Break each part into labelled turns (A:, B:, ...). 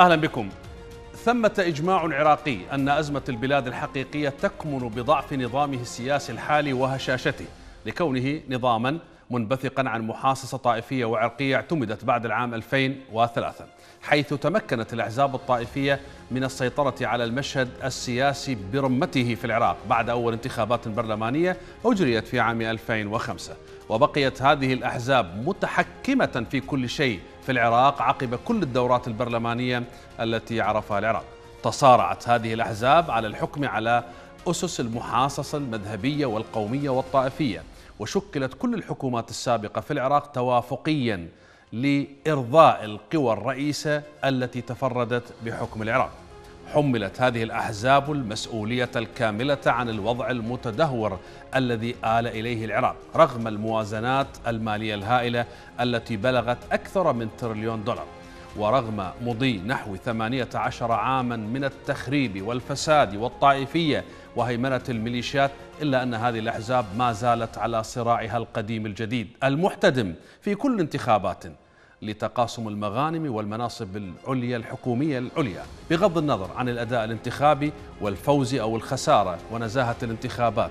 A: أهلا بكم ثمة إجماع عراقي أن أزمة البلاد الحقيقية تكمن بضعف نظامه السياسي الحالي وهشاشته لكونه نظاما منبثقا عن محاصصة طائفية وعرقية اعتمدت بعد العام 2003 حيث تمكنت الأحزاب الطائفية من السيطرة على المشهد السياسي برمته في العراق بعد أول انتخابات برلمانية أجريت في عام 2005 وبقيت هذه الأحزاب متحكمة في كل شيء في العراق عقب كل الدورات البرلمانية التي عرفها العراق تصارعت هذه الأحزاب على الحكم على أسس المحاصصة المذهبية والقومية والطائفية وشكلت كل الحكومات السابقة في العراق توافقيا لإرضاء القوى الرئيسة التي تفردت بحكم العراق حملت هذه الأحزاب المسؤولية الكاملة عن الوضع المتدهور الذي آل إليه العراق رغم الموازنات المالية الهائلة التي بلغت أكثر من تريليون دولار ورغم مضي نحو 18 عاما من التخريب والفساد والطائفية وهيمنة الميليشيات إلا أن هذه الأحزاب ما زالت على صراعها القديم الجديد المحتدم في كل انتخابات لتقاسم المغانم والمناصب العليا الحكومية العليا بغض النظر عن الأداء الانتخابي والفوز أو الخسارة ونزاهة الانتخابات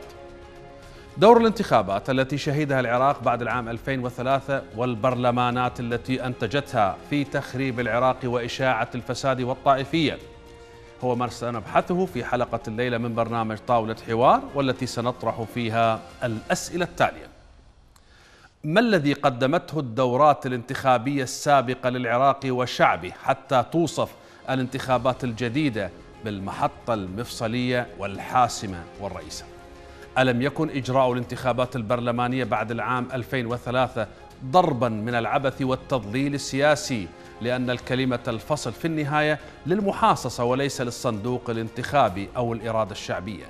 A: دور الانتخابات التي شهدها العراق بعد العام 2003 والبرلمانات التي أنتجتها في تخريب العراق وإشاعة الفساد والطائفية هو ما سنبحثه في حلقة الليلة من برنامج طاولة حوار والتي سنطرح فيها الأسئلة التالية ما الذي قدمته الدورات الانتخابية السابقة للعراق وشعبه حتى توصف الانتخابات الجديدة بالمحطة المفصلية والحاسمة والرئيسة ألم يكن إجراء الانتخابات البرلمانية بعد العام 2003 ضربا من العبث والتضليل السياسي لأن الكلمة الفصل في النهاية للمحاصصة وليس للصندوق الانتخابي أو الإرادة الشعبية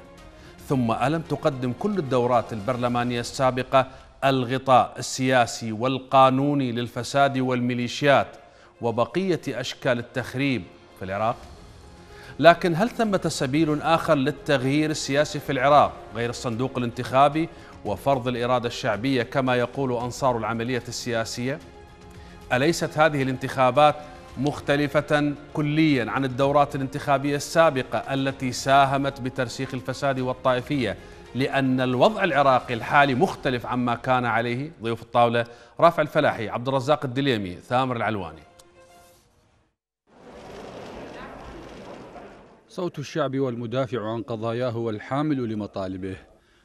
A: ثم ألم تقدم كل الدورات البرلمانية السابقة الغطاء السياسي والقانوني للفساد والميليشيات وبقية أشكال التخريب في العراق؟ لكن هل ثمة سبيل آخر للتغيير السياسي في العراق غير الصندوق الانتخابي وفرض الإرادة الشعبية كما يقول أنصار العملية السياسية؟ أليست هذه الانتخابات مختلفة كليا عن الدورات الانتخابية السابقة التي ساهمت بترسيخ الفساد والطائفية لأن الوضع العراقي الحالي مختلف عما كان عليه ضيوف الطاولة رافع الفلاحي عبد الرزاق الدليمي ثامر العلواني
B: صوت الشعب والمدافع عن قضاياه والحامل لمطالبه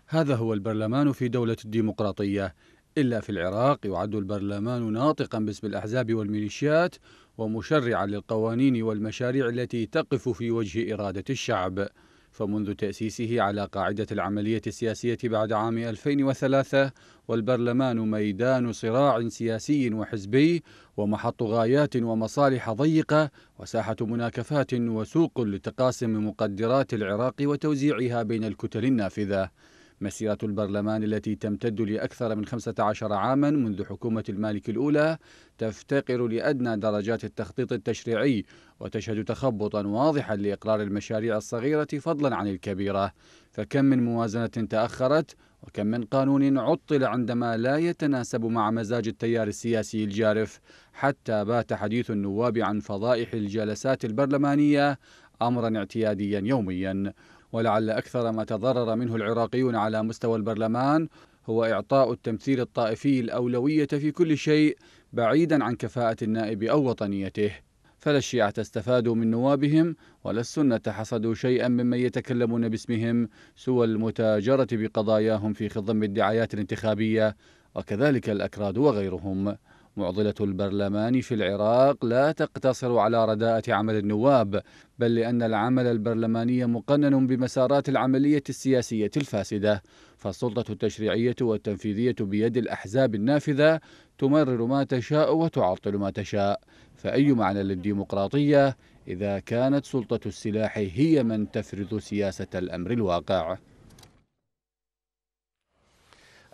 B: هذا هو البرلمان في دولة الديمقراطية إلا في العراق يعد البرلمان ناطقا باسم الأحزاب والميليشيات ومشرعا للقوانين والمشاريع التي تقف في وجه إرادة الشعب فمنذ تأسيسه على قاعدة العملية السياسية بعد عام 2003 والبرلمان ميدان صراع سياسي وحزبي ومحط غايات ومصالح ضيقة وساحة مناكفات وسوق لتقاسم مقدرات العراق وتوزيعها بين الكتل النافذة مسيرة البرلمان التي تمتد لأكثر من 15 عاما منذ حكومة المالك الأولى تفتقر لأدنى درجات التخطيط التشريعي وتشهد تخبطا واضحا لإقرار المشاريع الصغيرة فضلا عن الكبيرة فكم من موازنة تأخرت وكم من قانون عطل عندما لا يتناسب مع مزاج التيار السياسي الجارف حتى بات حديث النواب عن فضائح الجلسات البرلمانية أمرا اعتياديا يوميا ولعل أكثر ما تضرر منه العراقيون على مستوى البرلمان هو إعطاء التمثيل الطائفي الأولوية في كل شيء بعيدا عن كفاءة النائب أو وطنيته فلا الشيعة استفادوا من نوابهم ولا السنة حصدوا شيئا ممن يتكلمون باسمهم سوى المتاجرة بقضاياهم في خضم الدعايات الانتخابية وكذلك الأكراد وغيرهم معضلة البرلمان في العراق لا تقتصر على رداءة عمل النواب بل لأن العمل البرلماني مقنن بمسارات العملية السياسية الفاسدة فالسلطة التشريعية والتنفيذية بيد الأحزاب النافذة تمرر ما تشاء وتعطل ما تشاء فأي معنى للديمقراطية إذا كانت سلطة السلاح هي من تفرض سياسة الأمر الواقع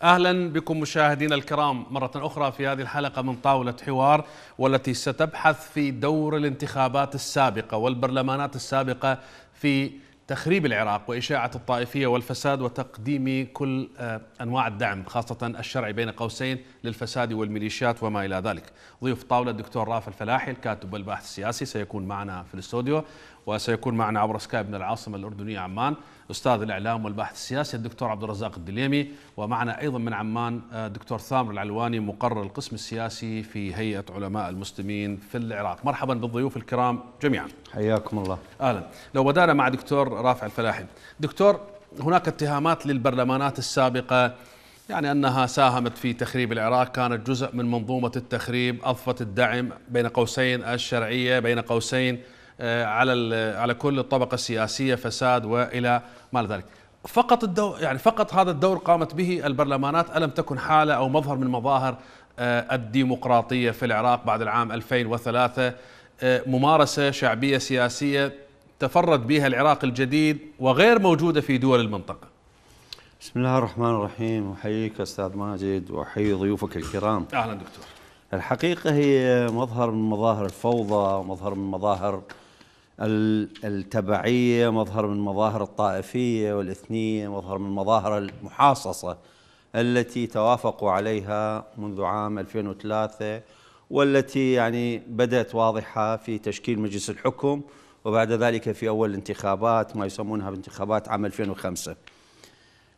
A: اهلا بكم مشاهدينا الكرام مره اخرى في هذه الحلقه من طاوله حوار والتي ستبحث في دور الانتخابات السابقه والبرلمانات السابقه في تخريب العراق وإشاعة الطائفية والفساد وتقديم كل آه، أنواع الدعم خاصة الشرعي بين قوسين للفساد والميليشيات وما إلى ذلك ضيف طاوله الدكتور رافع الفلاحي الكاتب والباحث السياسي سيكون معنا في الاستوديو وسيكون معنا عبر سكايب من العاصمة الأردنية عمان استاذ الاعلام والباحث السياسي الدكتور عبد الرزاق الدليمي ومعنا ايضا من عمان الدكتور آه، ثامر العلواني مقرر القسم السياسي في هيئه علماء المسلمين في العراق مرحبا بالضيوف الكرام جميعا
C: حياكم الله
A: اهلا لو بدانا مع دكتور رافع الفلاحي دكتور هناك اتهامات للبرلمانات السابقه يعني انها ساهمت في تخريب العراق كانت جزء من منظومه التخريب اضفت الدعم بين قوسين الشرعيه بين قوسين آه، على على كل الطبقه السياسيه فساد والى ما ذلك فقط الدور يعني فقط هذا الدور قامت به البرلمانات الم تكن حاله او مظهر من مظاهر آه، الديمقراطيه في العراق بعد العام 2003 آه، ممارسه شعبيه سياسيه تفرد بها العراق الجديد
C: وغير موجوده في دول المنطقه. بسم الله الرحمن الرحيم احييك استاذ ماجد واحيي ضيوفك الكرام. اهلا دكتور. الحقيقه هي مظهر من مظاهر الفوضى، مظهر من مظاهر التبعية مظهر من مظاهر الطائفية والإثنية مظهر من مظاهر المحاصصة التي توافقوا عليها منذ عام 2003 والتي يعني بدأت واضحة في تشكيل مجلس الحكم وبعد ذلك في أول انتخابات ما يسمونها بانتخابات عام 2005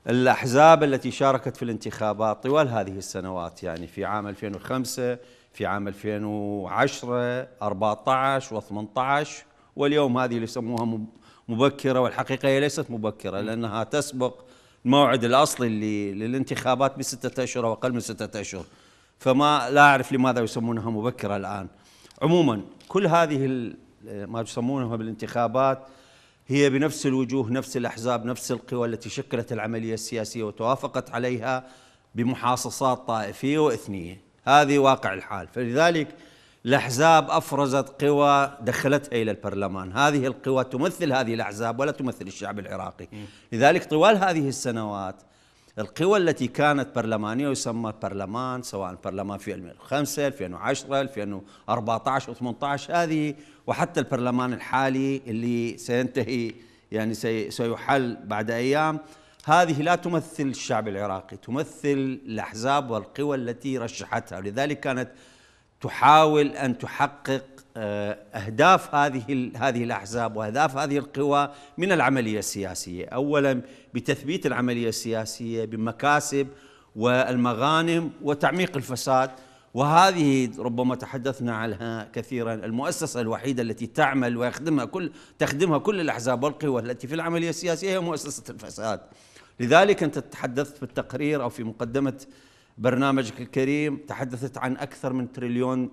C: الأحزاب التي شاركت في الانتخابات طوال هذه السنوات يعني في عام 2005 في عام 2010 14 و18 واليوم هذه اللي يسموها مبكره والحقيقه هي ليست مبكره لانها تسبق الموعد الاصلي اللي للانتخابات بسته اشهر او اقل من سته اشهر فما لا اعرف لماذا يسمونها مبكره الان عموما كل هذه ما يسمونها بالانتخابات هي بنفس الوجوه نفس الأحزاب نفس القوى التي شكلت العملية السياسية وتوافقت عليها بمحاصصات طائفية وإثنية هذه واقع الحال فلذلك الأحزاب أفرزت قوى دخلتها إلى البرلمان هذه القوى تمثل هذه الأحزاب ولا تمثل الشعب العراقي لذلك طوال هذه السنوات القوى التي كانت برلمانية يسمى برلمان سواء برلمان في 2005 2010 2014 و18 هذه وحتى البرلمان الحالي اللي سينتهي يعني سي سيحل بعد أيام هذه لا تمثل الشعب العراقي تمثل الأحزاب والقوى التي رشحتها ولذلك كانت تحاول ان تحقق آه، اهداف هذه هذه الاحزاب واهداف هذه القوى من العمليه السياسيه، اولا بتثبيت العمليه السياسيه بمكاسب والمغانم وتعميق الفساد وهذه ربما تحدثنا عنها كثيرا المؤسسة الوحيدة التي تعمل ويخدمها كل تخدمها كل الأحزاب والقوى التي في العملية السياسية هي مؤسسة الفساد لذلك أنت تحدثت في التقرير أو في مقدمة برنامجك الكريم تحدثت عن أكثر من تريليون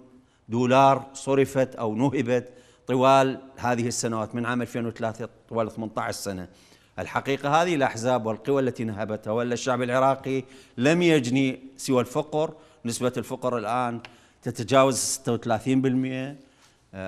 C: دولار صرفت أو نهبت طوال هذه السنوات من عام 2003 طوال 18 سنة الحقيقة هذه الأحزاب والقوى التي نهبتها ولا الشعب العراقي لم يجني سوى الفقر نسبة الفقر الآن تتجاوز 36% آه،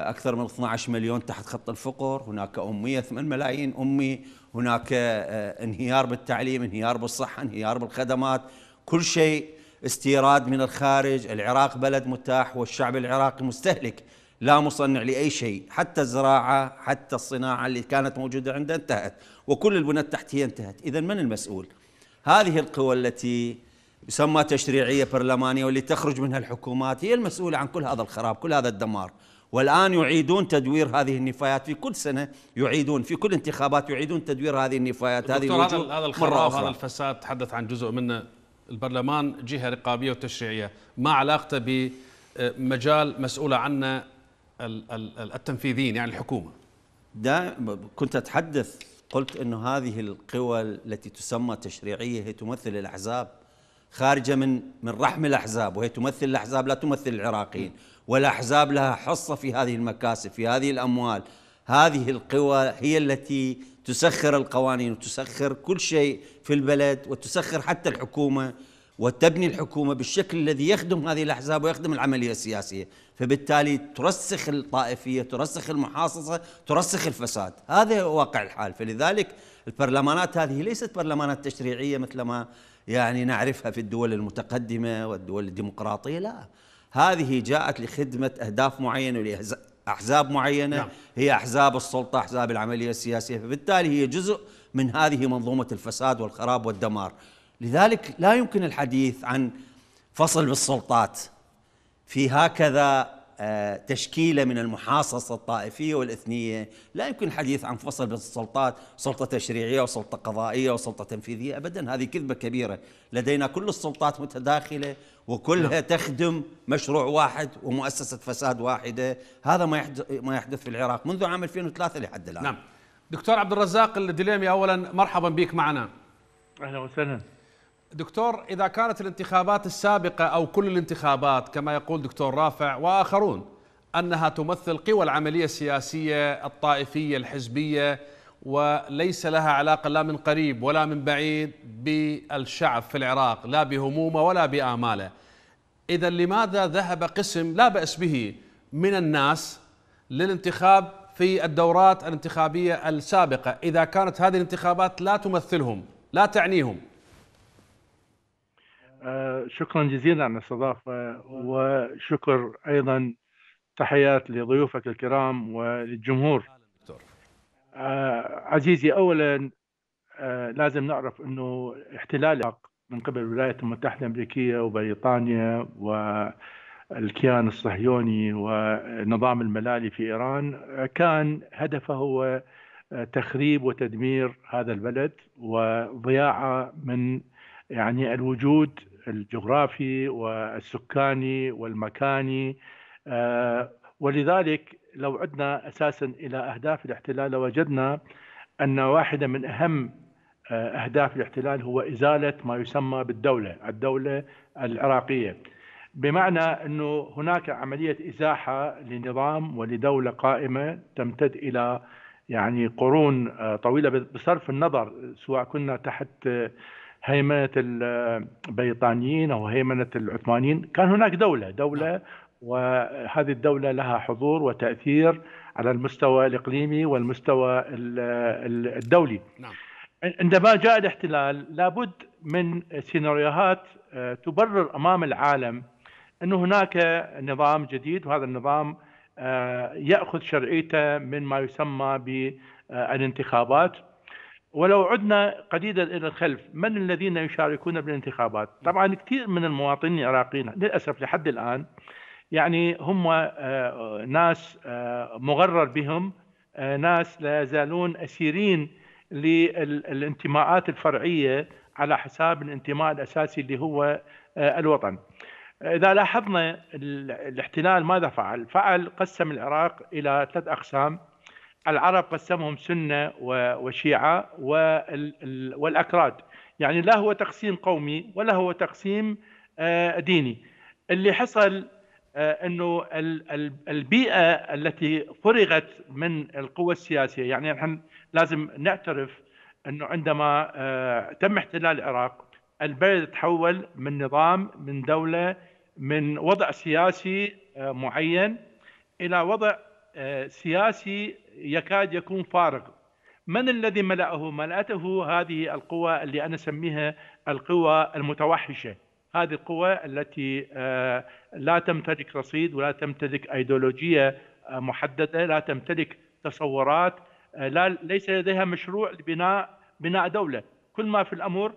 C: أكثر من 12 مليون تحت خط الفقر هناك أمية 8 ملايين أمي هناك آه، آه، انهيار بالتعليم انهيار بالصحة انهيار بالخدمات كل شيء استيراد من الخارج العراق بلد متاح والشعب العراقي مستهلك لا مصنع لأي شيء حتى الزراعة حتى الصناعة اللي كانت موجودة عنده انتهت وكل البنى التحتية انتهت إذا من المسؤول؟ هذه القوى التي يسمى تشريعية برلمانية واللي تخرج منها الحكومات هي المسؤولة عن كل هذا الخراب كل هذا الدمار والآن يعيدون تدوير هذه النفايات في كل سنة يعيدون في كل انتخابات يعيدون تدوير هذه النفايات هذه هذا هذا الخراب هذا
A: الفساد تحدث عن جزء منه البرلمان جهة رقابية وتشريعية ما علاقته بمجال مسؤولة عنه
C: التنفيذيين يعني الحكومة دائما كنت أتحدث قلت أنه هذه القوى التي تسمى تشريعية هي تمثل الأحزاب خارجة من من رحم الأحزاب وهي تمثل الأحزاب لا تمثل العراقيين والأحزاب لها حصة في هذه المكاسب في هذه الأموال هذه القوى هي التي تسخر القوانين وتسخر كل شيء في البلد وتسخر حتى الحكومه وتبني الحكومه بالشكل الذي يخدم هذه الاحزاب ويخدم العمليه السياسيه، فبالتالي ترسخ الطائفيه، ترسخ المحاصصه، ترسخ الفساد، هذا هو واقع الحال، فلذلك البرلمانات هذه ليست برلمانات تشريعيه مثل ما يعني نعرفها في الدول المتقدمه والدول الديمقراطيه، لا، هذه جاءت لخدمه اهداف معينه احزاب معينه نعم. هي احزاب السلطه احزاب العمليه السياسيه فبالتالي هي جزء من هذه منظومه الفساد والخراب والدمار لذلك لا يمكن الحديث عن فصل بالسلطات في هكذا آه، تشكيلة من المحاصصة الطائفية والإثنية لا يمكن الحديث عن فصل بالسلطات سلطة تشريعية وسلطة قضائية وسلطة تنفيذية أبدا هذه كذبة كبيرة لدينا كل السلطات متداخلة وكلها نعم. تخدم مشروع واحد ومؤسسة فساد واحدة هذا ما يحدث, ما يحدث في العراق منذ عام 2003 لحد الآن نعم دكتور عبد الرزاق الدليمي
A: أولا مرحبا بك معنا أهلا وسهلا دكتور إذا كانت الانتخابات السابقة أو كل الانتخابات كما يقول دكتور رافع وآخرون أنها تمثل قوى العملية السياسية الطائفية الحزبية وليس لها علاقة لا من قريب ولا من بعيد بالشعب في العراق لا بهمومه ولا بآماله إذا لماذا ذهب قسم لا بأس به من الناس للانتخاب في الدورات الانتخابية السابقة إذا كانت هذه
D: الانتخابات لا تمثلهم لا تعنيهم آه، شكرا جزيلا على الاستضافة آه، وشكر أيضا تحيات لضيوفك الكرام وللجمهور آه، عزيزي أولا لازم نعرف أنه احتلال العراق من قبل الولايات المتحدة الأمريكية وبريطانيا والكيان الصهيوني ونظام الملالي في إيران كان هدفه هو تخريب وتدمير هذا البلد وضياعه من يعني الوجود الجغرافي والسكاني والمكاني ولذلك لو عدنا اساسا الى اهداف الاحتلال لوجدنا ان واحده من اهم أهداف الاحتلال هو إزالة ما يسمى بالدولة الدولة العراقية بمعنى أنه هناك عملية إزاحة لنظام ولدولة قائمة تمتد إلى يعني قرون آه، طويلة بصرف النظر سواء كنا تحت آه، هيمنة البريطانيين أو هيمنة العثمانيين كان هناك دولة دولة نعم. وهذه الدولة لها حضور وتأثير على المستوى الإقليمي والمستوى الدولي نعم. عندما جاء الاحتلال لابد من سيناريوهات آه، تبرر امام العالم انه هناك نظام جديد وهذا النظام آه، ياخذ شرعيته من ما يسمى بالانتخابات آه، ولو عدنا قليلا الى الخلف من الذين يشاركون بالانتخابات؟ طبعا كثير من المواطنين العراقيين للاسف لحد الان يعني هم ناس مغرر بهم ناس لا يزالون اسيرين للانتماءات الفرعيه على حساب الانتماء الاساسي اللي هو آه، الوطن. اذا لاحظنا الاحتلال ماذا فعل؟ فعل قسم العراق الى ثلاث اقسام العرب قسمهم سنه وشيعه والاكراد، يعني لا هو تقسيم قومي ولا هو تقسيم آه، ديني. اللي حصل آه، انه البيئه التي فرغت من القوى السياسيه، يعني نحن لازم نعترف انه عندما آه، تم احتلال العراق البلد تحول من نظام من دوله من وضع سياسي آه، معين الى وضع آه، سياسي يكاد يكون فارغ من الذي ملأه؟ ملأته هذه القوى اللي أنا أسميها القوى المتوحشة هذه القوى التي لا تمتلك رصيد ولا تمتلك أيديولوجية محددة لا تمتلك تصورات آه، لا ليس لديها مشروع لبناء بناء دوله كل ما في الامر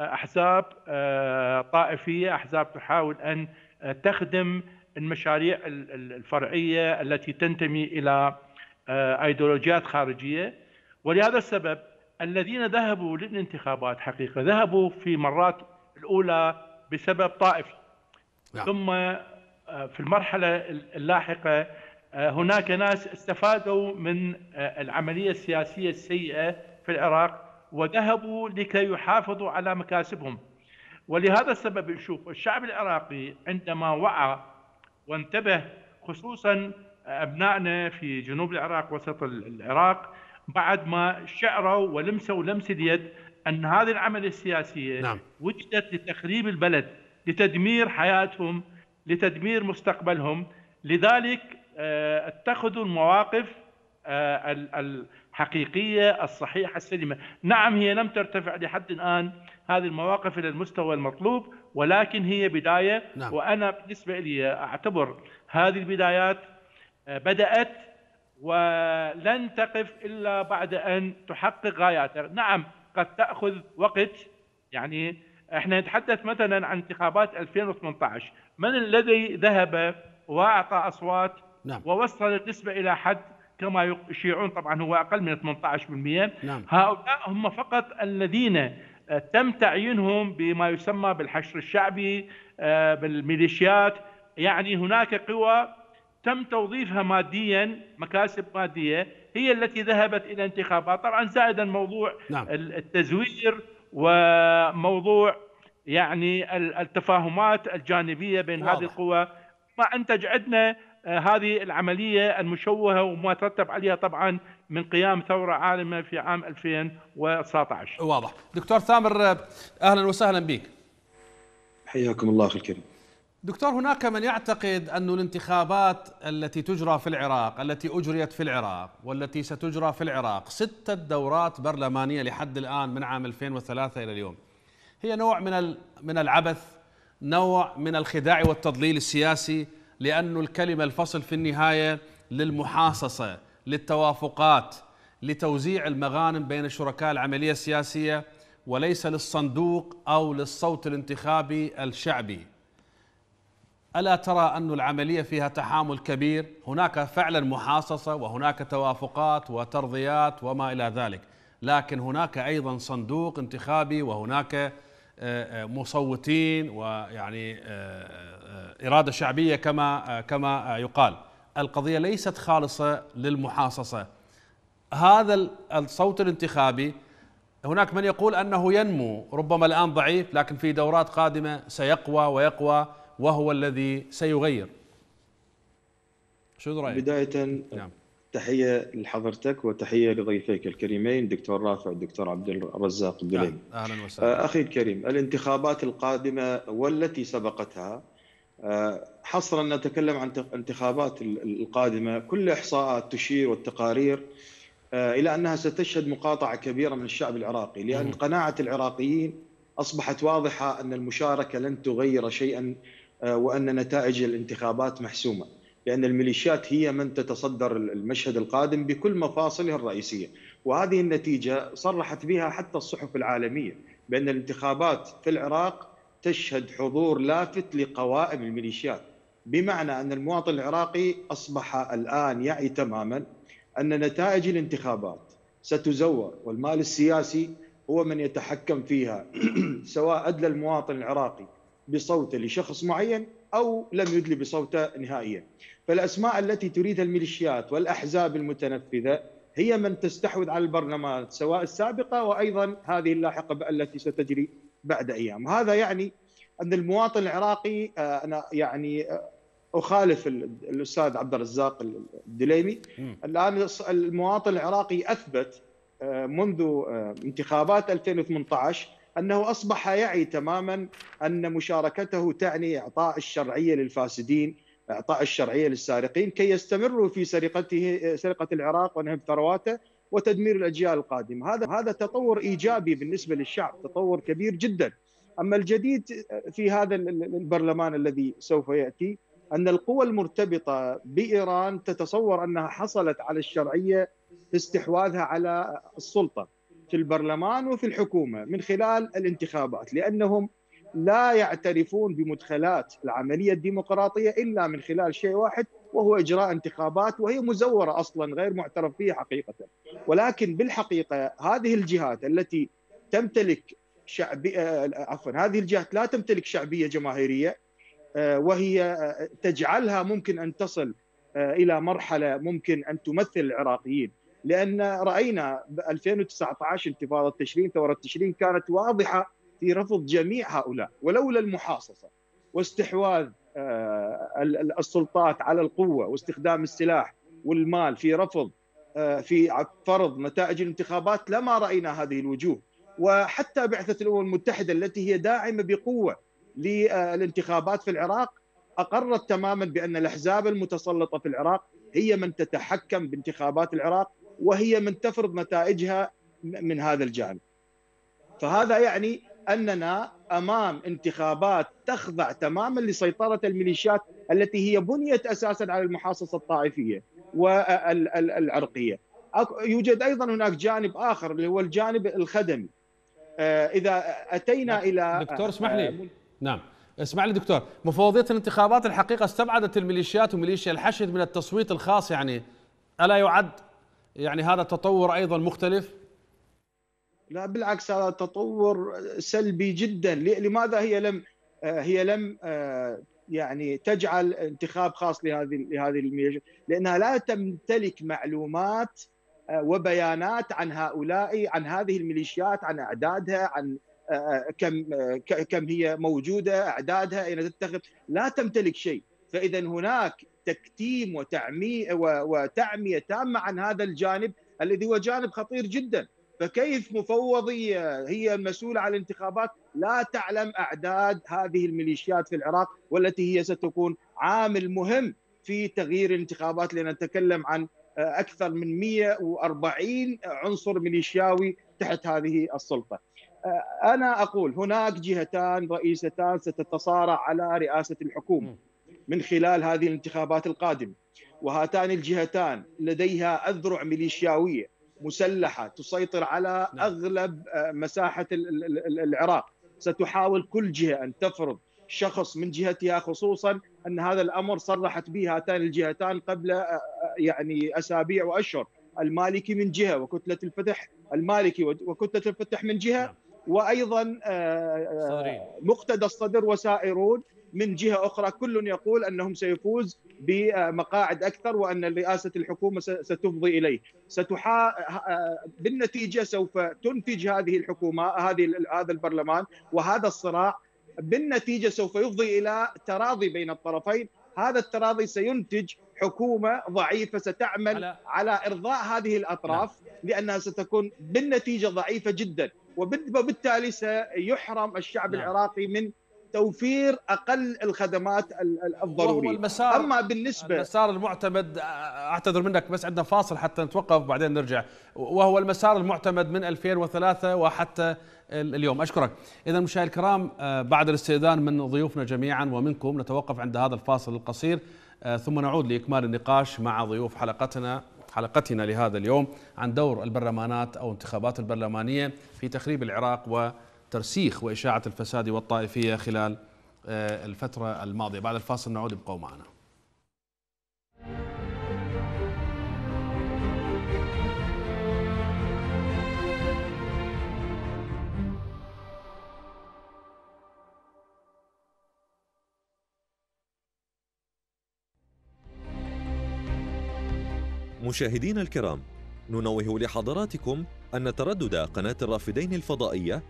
D: آه، احزاب آه، طائفيه احزاب تحاول ان تخدم المشاريع الفرعيه التي تنتمي الى ايديولوجيات خارجيه ولهذا السبب الذين ذهبوا للانتخابات حقيقه ذهبوا في مرات الاولى بسبب طائفي نعم. ثم في المرحله اللاحقه آه، هناك ناس استفادوا من آه، العملية السياسية السيئة في العراق وذهبوا لكي يحافظوا على مكاسبهم ولهذا السبب نشوف الشعب العراقي عندما وعى وانتبه خصوصا أبنائنا في جنوب العراق وسط العراق بعد ما شعروا ولمسوا لمس اليد أن هذه العملية السياسية نعم. وجدت لتخريب البلد لتدمير حياتهم لتدمير مستقبلهم لذلك آه، اتخذوا المواقف آه، الحقيقية الصحيحة السليمة نعم هي لم ترتفع لحد الآن هذه المواقف إلى المستوى المطلوب ولكن هي بداية نعم. وأنا بالنسبة لي أعتبر هذه البدايات آه، بدأت ولن تقف إلا بعد أن تحقق غاياتها نعم قد تأخذ وقت يعني احنا نتحدث مثلا عن انتخابات 2018 من الذي ذهب وأعطى أصوات نعم. ووصل النسبة إلى حد كما يشيعون طبعا هو أقل من 18% نعم. هؤلاء هم فقط الذين تم تعيينهم بما يسمى بالحشر الشعبي آه، بالميليشيات يعني هناك قوى تم توظيفها ماديا مكاسب مادية هي التي ذهبت إلى انتخابات طبعا زائدا موضوع نعم. التزوير وموضوع يعني التفاهمات الجانبية بين واضح. هذه القوى ما أنتج عندنا آه، هذه العملية المشوهة وما ترتب عليها طبعا من قيام ثورة عالمة في عام 2019 واضح دكتور ثامر آه، أهلا وسهلا بك
E: حياكم الله أخي الكريم
A: دكتور هناك من يعتقد أن الانتخابات التي تجرى في العراق التي أجريت في العراق والتي ستجرى في العراق ستة دورات برلمانية لحد الآن من عام 2003 إلى اليوم هي نوع من من العبث نوع من الخداع والتضليل السياسي لأن الكلمة الفصل في النهاية للمحاصصة للتوافقات لتوزيع المغانم بين شركاء العملية السياسية وليس للصندوق أو للصوت الانتخابي الشعبي ألا ترى أن العملية فيها تحامل كبير هناك فعلا محاصصة وهناك توافقات وترضيات وما إلى ذلك لكن هناك أيضا صندوق انتخابي وهناك آه، آه، مصوتين ويعني آه، إرادة شعبية كما كما يقال القضية ليست خالصة للمحاصصة هذا الصوت الانتخابي هناك من يقول أنه ينمو ربما الآن ضعيف لكن في دورات قادمة سيقوى ويقوى وهو الذي سيغير شو رأيك؟
E: بداية نعم. تحيه لحضرتك وتحيه لضيفيك الكريمين دكتور رافع والدكتور عبد الرزاق الدليل نعم، اهلا وسهلا آه، اخي الكريم الانتخابات القادمه والتي سبقتها آه، حصرا نتكلم عن الانتخابات القادمه كل احصاءات تشير والتقارير آه، الى انها ستشهد مقاطعه كبيره من الشعب العراقي لان قناعه العراقيين اصبحت واضحه ان المشاركه لن تغير شيئا وان نتائج الانتخابات محسومه. لأن الميليشيات هي من تتصدر المشهد القادم بكل مفاصله الرئيسية وهذه النتيجة صرحت بها حتى الصحف العالمية بأن الانتخابات في العراق تشهد حضور لافت لقوائم الميليشيات بمعنى أن المواطن العراقي أصبح الآن يعي تماما أن نتائج الانتخابات ستزور والمال السياسي هو من يتحكم فيها سواء أدلى المواطن العراقي بصوته لشخص معين أو لم يدلي بصوته نهائيا فالأسماء التي تريدها الميليشيات والأحزاب المتنفذة هي من تستحوذ على البرلمان سواء السابقة وأيضا هذه اللاحقة التي ستجري بعد أيام هذا يعني أن المواطن العراقي آه، أنا يعني آه، اخالف الاستاذ عبد الرزاق الدليمي الان المواطن العراقي اثبت آه، منذ انتخابات 2018 انه اصبح يعي تماما ان مشاركته تعني اعطاء الشرعيه للفاسدين اعطاء الشرعيه للسارقين كي يستمروا في سرقته سرقه العراق ونهب ثرواته وتدمير الاجيال القادمه، هذا هذا تطور ايجابي بالنسبه للشعب، تطور كبير جدا. اما الجديد في هذا البرلمان الذي سوف ياتي ان القوى المرتبطه بايران تتصور انها حصلت على الشرعيه في استحواذها على السلطه. في البرلمان وفي الحكومه من خلال الانتخابات لانهم لا يعترفون بمدخلات العمليه الديمقراطيه الا من خلال شيء واحد وهو اجراء انتخابات وهي مزوره اصلا غير معترف فيها حقيقه ولكن بالحقيقه هذه الجهات التي تمتلك شعب آه، عفوا هذه الجهات لا تمتلك شعبيه جماهيريه آه، وهي آه، تجعلها ممكن ان تصل الى مرحله ممكن ان تمثل العراقيين لان راينا 2019 انتفاضه تشرين ثوره تشرين كانت واضحه في رفض جميع هؤلاء ولولا المحاصصه واستحواذ آه، السلطات على القوه واستخدام السلاح والمال في رفض آه، في فرض نتائج الانتخابات لما راينا هذه الوجوه وحتى بعثه الامم المتحده التي هي داعمه بقوه للانتخابات في العراق اقرت تماما بان الاحزاب المتسلطه في العراق هي من تتحكم بانتخابات العراق وهي من تفرض نتائجها من هذا الجانب فهذا يعني أننا أمام انتخابات تخضع تماما لسيطرة الميليشيات التي هي بنيت أساسا على المحاصصة الطائفية والعرقية يوجد أيضا هناك جانب آخر اللي هو الجانب الخدمي آه، إذا أتينا نعم. إلى دكتور آه، اسمح لي مل... نعم اسمع لي
A: دكتور مفوضية الانتخابات الحقيقة استبعدت الميليشيات وميليشيا الحشد من التصويت الخاص يعني ألا يعد يعني هذا تطور ايضا مختلف
E: لا بالعكس هذا تطور سلبي جدا لماذا هي لم آه، هي لم آه، يعني تجعل انتخاب خاص لهذه لهذه الميليشيا لانها لا تمتلك معلومات آه، وبيانات عن هؤلاء عن هذه الميليشيات عن اعدادها عن كم كم هي موجوده اعدادها اين تتخذ لا تمتلك شيء فاذا هناك تكتيم وتعمية وتعمية تامة عن هذا الجانب الذي هو جانب خطير جدا فكيف مفوضية هي المسؤولة عن الانتخابات لا تعلم أعداد هذه الميليشيات في العراق والتي هي ستكون عامل مهم في تغيير الانتخابات لأن نتكلم عن آه، أكثر من 140 عنصر ميليشياوي تحت هذه السلطة آه، أنا أقول هناك جهتان رئيستان ستتصارع على رئاسة الحكومة من خلال هذه الانتخابات القادمة وهاتان الجهتان لديها أذرع ميليشياوية مسلحة تسيطر على نعم. أغلب آه، مساحة العراق ستحاول كل جهة أن تفرض شخص من جهتها خصوصا أن هذا الأمر صرحت به هاتان الجهتان قبل آه، آه، يعني أسابيع وأشهر المالكي من جهة وكتلة الفتح المالكي وكتلة الفتح من جهة نعم. وأيضا مقتدى الصدر وسائرون من جهه اخرى كل يقول انهم سيفوز بمقاعد اكثر وان رئاسه الحكومه ستفضي اليه ستحا آه، بالنتيجه سوف تنتج هذه الحكومه هذه هذا البرلمان وهذا الصراع بالنتيجه سوف يفضي الى تراضي بين الطرفين هذا التراضي سينتج حكومه ضعيفه ستعمل على, على ارضاء هذه الاطراف لا. نعم. لانها ستكون بالنتيجه ضعيفه جدا وبالتالي سيحرم الشعب لا. نعم. العراقي من توفير اقل الخدمات الضروريه المسار اما بالنسبه
A: المسار المعتمد اعتذر منك بس عندنا فاصل حتى نتوقف وبعدين نرجع وهو المسار المعتمد من 2003 وحتى اليوم اشكرك اذا مشاهدي الكرام آه، بعد الاستئذان من ضيوفنا جميعا ومنكم نتوقف عند هذا الفاصل القصير آه، ثم نعود لاكمال النقاش مع ضيوف حلقتنا حلقتنا لهذا اليوم عن دور البرلمانات او انتخابات البرلمانيه في تخريب العراق و ترسيخ وإشاعة الفساد والطائفية خلال آه، الفترة الماضية بعد الفاصل نعود ابقوا معنا مشاهدينا الكرام ننوه لحضراتكم أن تردد قناة الرافدين الفضائية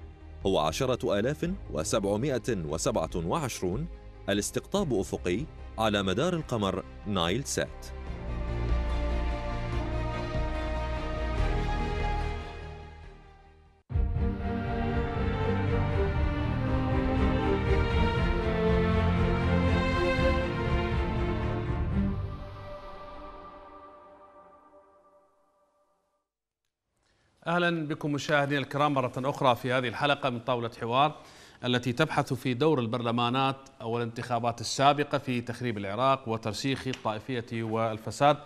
A: هو عشرة آلاف وسبعمائة وسبعة وعشرون الاستقطاب أفقي على مدار القمر نايل سات اهلا بكم مشاهدينا الكرام مره اخرى في هذه الحلقه من طاوله حوار التي تبحث في دور البرلمانات او الانتخابات السابقه في تخريب العراق وترسيخ الطائفيه والفساد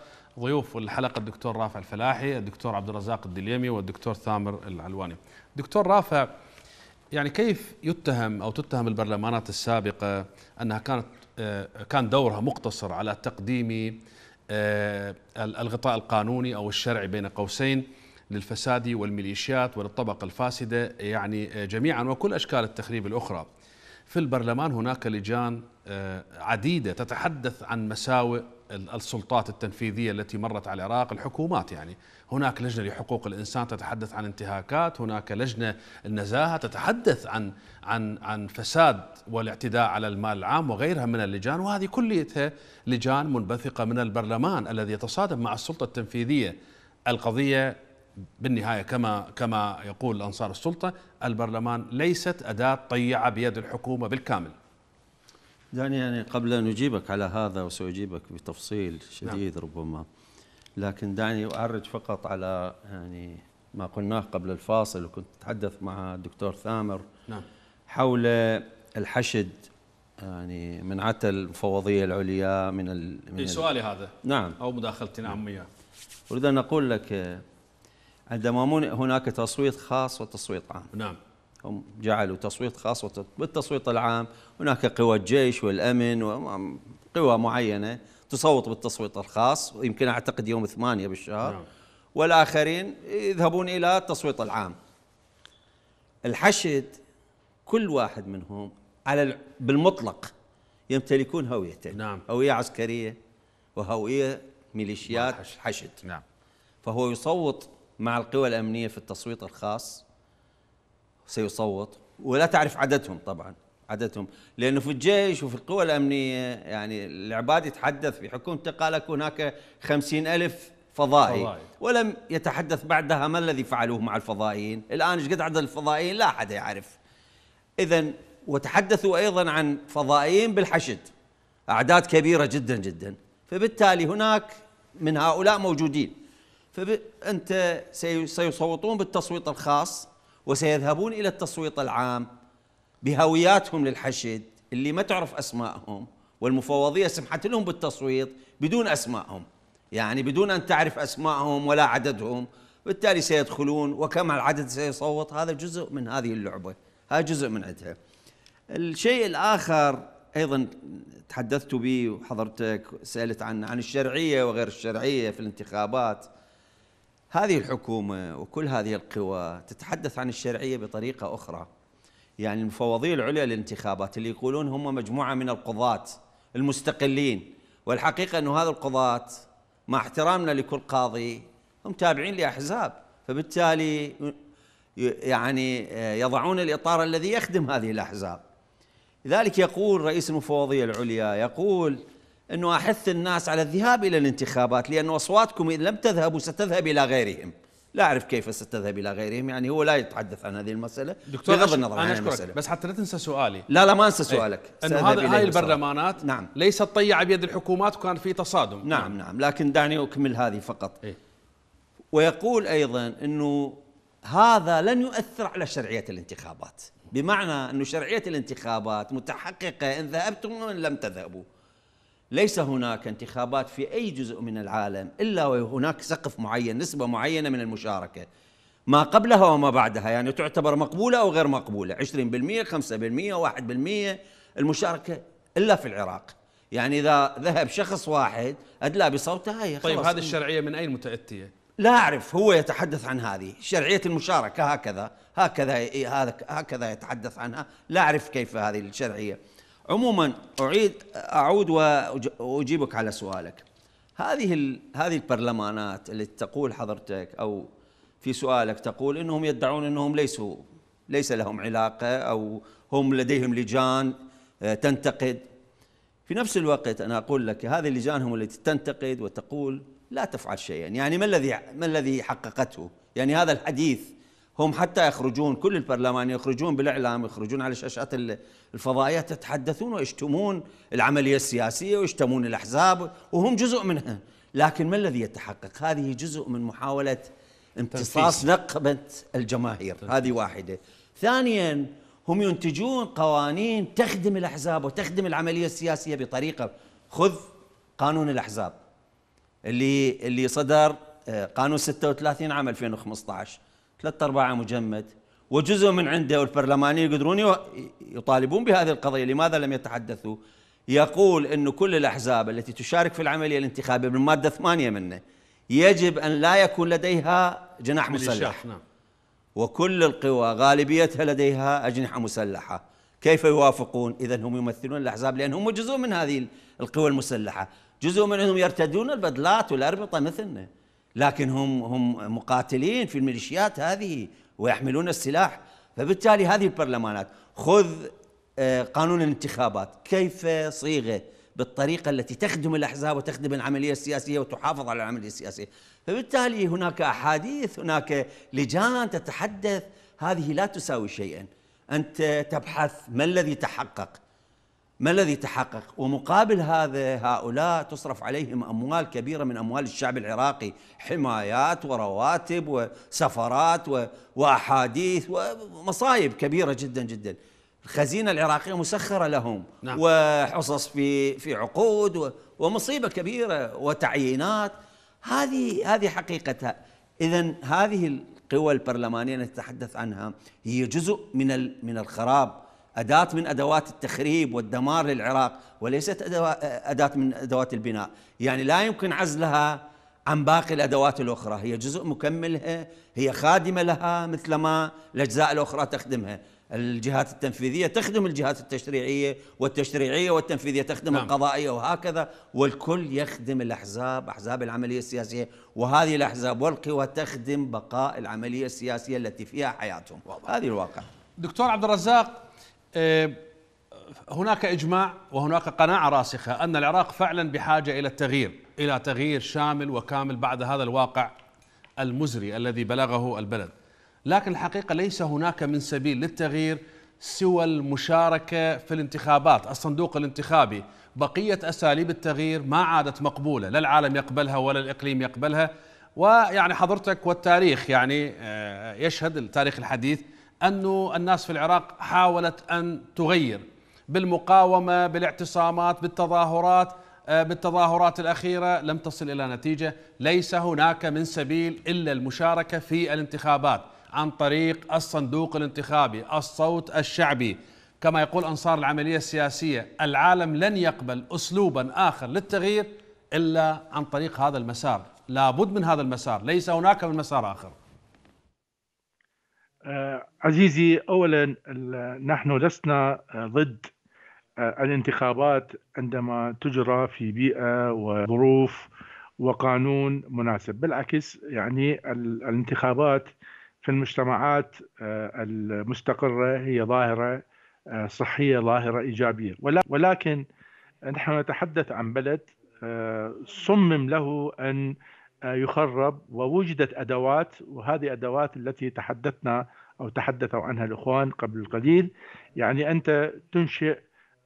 A: ضيوف الحلقه الدكتور رافع الفلاحي، الدكتور عبد الرزاق الدليمي والدكتور ثامر العلواني. دكتور رافع يعني كيف يتهم او تتهم البرلمانات السابقه انها كانت آه، كان دورها مقتصر على تقديم آه، الغطاء القانوني او الشرعي بين قوسين للفساد والميليشيات وللطبقة الفاسدة يعني آه، جميعا وكل أشكال التخريب الأخرى في البرلمان هناك لجان آه، عديدة تتحدث عن مساوئ السلطات التنفيذية التي مرت على العراق الحكومات يعني هناك لجنة لحقوق الإنسان تتحدث عن انتهاكات هناك لجنة النزاهة تتحدث عن عن عن فساد والاعتداء على المال العام وغيرها من اللجان وهذه كليتها لجان منبثقة من البرلمان الذي يتصادم مع السلطة التنفيذية القضية بالنهايه كما كما يقول انصار السلطه البرلمان ليست اداه طيعه بيد الحكومه بالكامل.
C: دعني يعني قبل ان اجيبك على هذا وساجيبك بتفصيل شديد نعم. ربما لكن دعني اعرج فقط على يعني ما قلناه قبل الفاصل وكنت اتحدث مع الدكتور ثامر نعم. حول الحشد يعني من عتل المفوضيه العليا من ال من إيه، سؤالي هذا نعم
A: او مداخلتي نعم, نعم.
C: اريد ان اقول لك عندما هناك تصويت خاص وتصويت عام نعم هم جعلوا تصويت خاص بالتصويت العام هناك قوى الجيش والأمن وقوى معينة تصوت بالتصويت الخاص يمكن أعتقد يوم ثمانية بالشهر نعم. والآخرين يذهبون إلى التصويت العام الحشد كل واحد منهم على بالمطلق يمتلكون هويته نعم. هوية عسكرية وهوية ميليشيات حشد. حشد نعم فهو يصوت مع القوى الأمنية في التصويت الخاص سيصوت ولا تعرف عددهم طبعا عددهم لأنه في الجيش وفي القوى الأمنية يعني العباد يتحدث في حكومة قال لك هناك خمسين ألف فضائي, فضائي ولم يتحدث بعدها ما الذي فعلوه مع الفضائيين الآن ايش قد عدد الفضائيين لا أحد يعرف إذا وتحدثوا أيضا عن فضائيين بالحشد أعداد كبيرة جدا جدا فبالتالي هناك من هؤلاء موجودين فأنت سيصوتون بالتصويت الخاص وسيذهبون إلى التصويت العام بهوياتهم للحشد اللي ما تعرف أسمائهم والمفوضية سمحت لهم بالتصويت بدون أسمائهم يعني بدون أن تعرف أسمائهم ولا عددهم بالتالي سيدخلون وكم العدد سيصوت هذا جزء من هذه اللعبة هذا جزء من عندها الشيء الآخر أيضا تحدثت به وحضرتك سألت عن عن الشرعية وغير الشرعية في الانتخابات هذه الحكومة وكل هذه القوى تتحدث عن الشرعية بطريقة أخرى يعني المفوضية العليا للانتخابات اللي يقولون هم مجموعة من القضاة المستقلين والحقيقة أنه هذا القضاة مع احترامنا لكل قاضي هم تابعين لأحزاب فبالتالي يعني يضعون الإطار الذي يخدم هذه الأحزاب لذلك يقول رئيس المفوضية العليا يقول أنه أحث الناس على الذهاب إلى الانتخابات لأن أصواتكم إن لم تذهبوا ستذهب إلى غيرهم لا أعرف كيف ستذهب إلى غيرهم يعني هو لا يتحدث عن هذه المسألة دكتور بغض النظر عن المسألة بس
A: حتى لا تنسى سؤالي لا لا ما أنسى إيه، سؤالك أي. أنه هذا هاي البرلمانات
C: نعم ليست طيعة بيد الحكومات وكان في تصادم نعم نعم, نعم. لكن دعني أكمل هذه فقط إيه. ويقول أيضا أنه هذا لن يؤثر على شرعية الانتخابات بمعنى أن شرعية الانتخابات متحققة إن ذهبتم وإن لم تذهبوا ليس هناك انتخابات في أي جزء من العالم إلا وهناك سقف معين نسبة معينة من المشاركة ما قبلها وما بعدها يعني تعتبر مقبولة أو غير مقبولة 20% 5% 1% المشاركة إلا في العراق يعني إذا ذهب شخص واحد أدلى بصوته هي طيب هذه الشرعية
A: من أين متأتية؟
C: لا أعرف هو يتحدث عن هذه شرعية المشاركة هكذا هكذا هكذا يتحدث عنها لا أعرف كيف هذه الشرعية عموما اعيد اعود واجيبك على سؤالك هذه هذه البرلمانات اللي تقول حضرتك او في سؤالك تقول انهم يدعون انهم ليسوا ليس لهم علاقه او هم لديهم لجان آه، تنتقد في نفس الوقت انا اقول لك هذه اللجان هم التي تنتقد وتقول لا تفعل شيئا يعني ما الذي ما الذي حققته يعني هذا الحديث هم حتى يخرجون كل البرلمان يخرجون بالإعلام يخرجون على الشاشات الفضائية يتحدثون ويشتمون العملية السياسية ويشتمون الأحزاب وهم جزء منها لكن ما الذي يتحقق هذه جزء من محاولة امتصاص نقبة الجماهير تنفيذ. هذه واحدة ثانيا هم ينتجون قوانين تخدم الأحزاب وتخدم العملية السياسية بطريقة خذ قانون الأحزاب اللي اللي صدر آه، قانون 36 عام 2015 ثلاث أرباع مجمد وجزء من عنده والبرلمانيين يقدرون يطالبون بهذه القضية لماذا لم يتحدثوا يقول أن كل الأحزاب التي تشارك في العملية الانتخابية بالمادة ثمانية منه يجب أن لا يكون لديها جناح مسلح نعم. وكل القوى غالبيتها لديها أجنحة مسلحة كيف يوافقون إذا هم يمثلون الأحزاب لأنهم جزء من هذه القوى المسلحة جزء منهم يرتدون البدلات والأربطة مثلنا لكن هم هم مقاتلين في الميليشيات هذه ويحملون السلاح فبالتالي هذه البرلمانات خذ آه، قانون الانتخابات كيف صيغه بالطريقه التي تخدم الاحزاب وتخدم العمليه السياسيه وتحافظ على العمليه السياسيه، فبالتالي هناك احاديث، هناك لجان تتحدث هذه لا تساوي شيئا، انت تبحث ما الذي تحقق؟ ما الذي تحقق ومقابل هذا هؤلاء تصرف عليهم أموال كبيرة من أموال الشعب العراقي حمايات ورواتب وسفرات وأحاديث ومصايب كبيرة جدا جدا الخزينة العراقية مسخرة لهم نعم. وحصص في في عقود ومصيبة كبيرة وتعيينات هذه هذه حقيقتها إذا هذه القوى البرلمانية نتحدث عنها هي جزء من من الخراب أداة من أدوات التخريب والدمار للعراق وليست أداة من أدوات البناء يعني لا يمكن عزلها عن باقي الأدوات الأخرى هي جزء مكملها هي خادمة لها مثلما الأجزاء الأخرى تخدمها الجهات التنفيذية تخدم الجهات التشريعية والتشريعية والتنفيذية تخدم نعم. القضائية وهكذا والكل يخدم الأحزاب أحزاب العملية السياسية وهذه الأحزاب والقوى تخدم بقاء العملية السياسية التي فيها حياتهم واضح. هذه الواقع
A: دكتور عبد الرزاق آه، هناك اجماع وهناك قناعه راسخه ان العراق فعلا بحاجه الى التغيير، الى تغيير شامل وكامل بعد هذا الواقع المزري الذي بلغه البلد. لكن الحقيقه ليس هناك من سبيل للتغيير سوى المشاركه في الانتخابات، الصندوق الانتخابي، بقيه اساليب التغيير ما عادت مقبوله، لا العالم يقبلها ولا الاقليم يقبلها، ويعني حضرتك والتاريخ يعني آه، يشهد التاريخ الحديث أن الناس في العراق حاولت أن تغير بالمقاومة بالاعتصامات بالتظاهرات آه، بالتظاهرات الأخيرة لم تصل إلى نتيجة ليس هناك من سبيل إلا المشاركة في الانتخابات عن طريق الصندوق الانتخابي الصوت الشعبي كما يقول أنصار العملية السياسية العالم لن يقبل أسلوبا آخر للتغيير إلا عن طريق هذا المسار لابد من هذا المسار ليس هناك من مسار آخر
D: آه، عزيزي اولا نحن لسنا آه، ضد آه، الانتخابات عندما تجرى في بيئه وظروف وقانون مناسب بالعكس يعني الانتخابات في المجتمعات المستقره هي ظاهره صحيه ظاهره ايجابيه ولكن نحن نتحدث عن بلد صمم له ان يخرب ووجدت ادوات وهذه ادوات التي تحدثنا او تحدثوا عنها الاخوان قبل قليل يعني انت تنشئ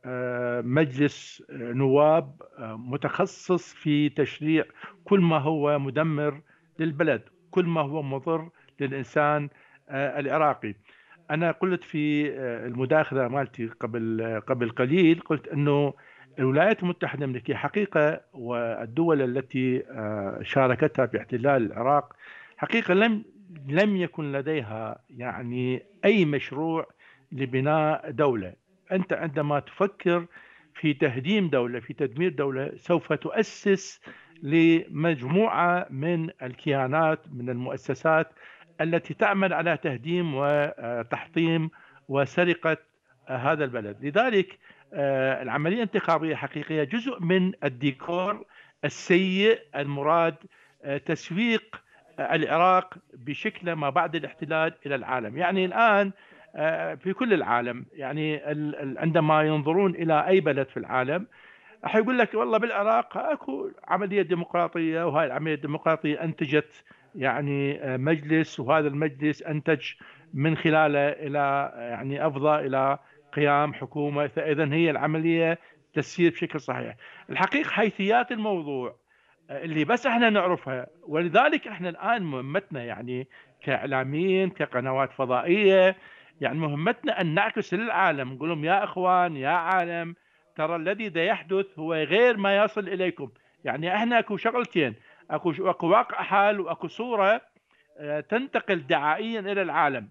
D: آه، مجلس آه، نواب آه، متخصص في تشريع كل ما هو مدمر للبلد كل ما هو مضر للانسان العراقي انا قلت في المداخله مالتي قبل قبل قليل قلت انه الولايات المتحدة الأمريكية حقيقة والدول التي آه، شاركتها في احتلال العراق حقيقة لم لم يكن لديها يعني أي مشروع لبناء دولة أنت عندما تفكر في تهديم دولة في تدمير دولة سوف تؤسس لمجموعة من الكيانات من المؤسسات التي تعمل على تهديم وتحطيم وسرقة هذا البلد لذلك آه، العمليه الانتخابيه حقيقيه جزء من الديكور السيء المراد آه، تسويق آه، العراق بشكل ما بعد الاحتلال الى العالم، يعني الان في كل العالم يعني عندما ينظرون الى اي بلد في العالم حيقول لك والله بالعراق اكو عمليه ديمقراطيه وهذه العمليه الديمقراطيه انتجت يعني مجلس وهذا المجلس انتج من خلاله الى يعني افضى الى قيام حكومه فاذا هي العمليه تسير بشكل صحيح الحقيقه حيثيات الموضوع آه، اللي بس احنا نعرفها ولذلك احنا الان مهمتنا يعني كاعلاميين كقنوات فضائيه يعني مهمتنا ان نعكس للعالم نقول لهم يا اخوان يا عالم ترى الذي دا يحدث هو غير ما يصل اليكم يعني احنا اكو شغلتين اكو اكو واقع حال واكو صوره آه، تنتقل دعائيا الى العالم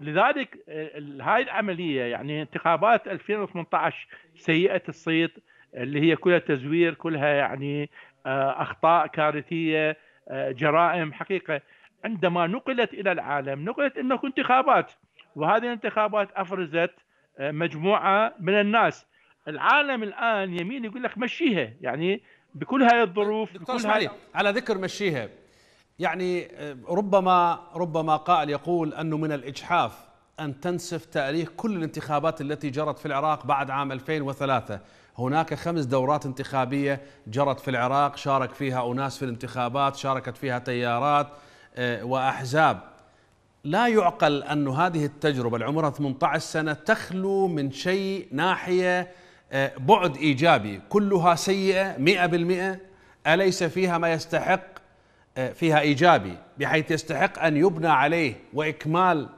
D: لذلك آه، هاي العمليه يعني انتخابات 2018 سيئه الصيت اللي هي كلها تزوير كلها يعني آه، اخطاء كارثيه آه، جرائم حقيقه عندما نقلت الى العالم نقلت انه انتخابات وهذه الانتخابات افرزت مجموعه من الناس العالم الان يمين يقول لك مشيها يعني بكل هاي الظروف دكتور بكل هاي... على ذكر مشيها
A: يعني آه، ربما ربما قائل يقول انه من الاجحاف ان تنسف تاريخ كل الانتخابات التي جرت في العراق بعد عام 2003 هناك خمس دورات انتخابيه جرت في العراق شارك فيها اناس في الانتخابات شاركت فيها تيارات آه، واحزاب لا يعقل ان هذه التجربه اللي عمرها 18 سنه تخلو من شيء ناحيه آه، بعد ايجابي كلها سيئه 100% اليس فيها ما يستحق آه، فيها ايجابي بحيث يستحق ان يبنى عليه واكمال